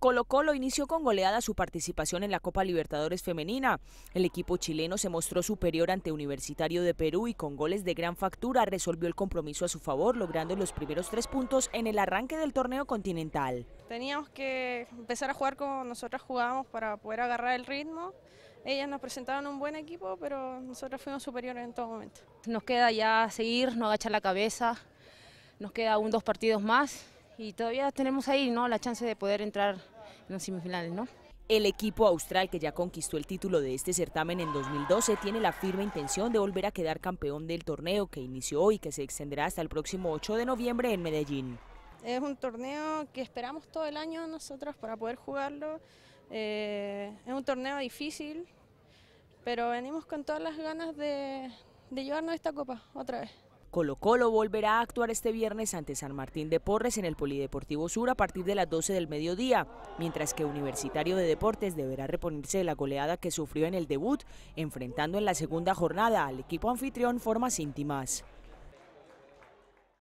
Colo Colo inició con goleada su participación en la Copa Libertadores Femenina. El equipo chileno se mostró superior ante Universitario de Perú y con goles de gran factura resolvió el compromiso a su favor, logrando los primeros tres puntos en el arranque del torneo continental. Teníamos que empezar a jugar como nosotras jugábamos para poder agarrar el ritmo. Ellas nos presentaron un buen equipo, pero nosotros fuimos superiores en todo momento. Nos queda ya seguir, no agachar la cabeza, nos queda aún dos partidos más y todavía tenemos ahí ¿no? la chance de poder entrar en las semifinales. ¿no? El equipo austral que ya conquistó el título de este certamen en 2012 tiene la firme intención de volver a quedar campeón del torneo que inició y que se extenderá hasta el próximo 8 de noviembre en Medellín. Es un torneo que esperamos todo el año nosotros para poder jugarlo. Eh, es un torneo difícil, pero venimos con todas las ganas de, de llevarnos esta copa otra vez. Colo Colo volverá a actuar este viernes ante San Martín de Porres en el Polideportivo Sur a partir de las 12 del mediodía, mientras que Universitario de Deportes deberá reponerse de la goleada que sufrió en el debut, enfrentando en la segunda jornada al equipo anfitrión Formas Íntimas.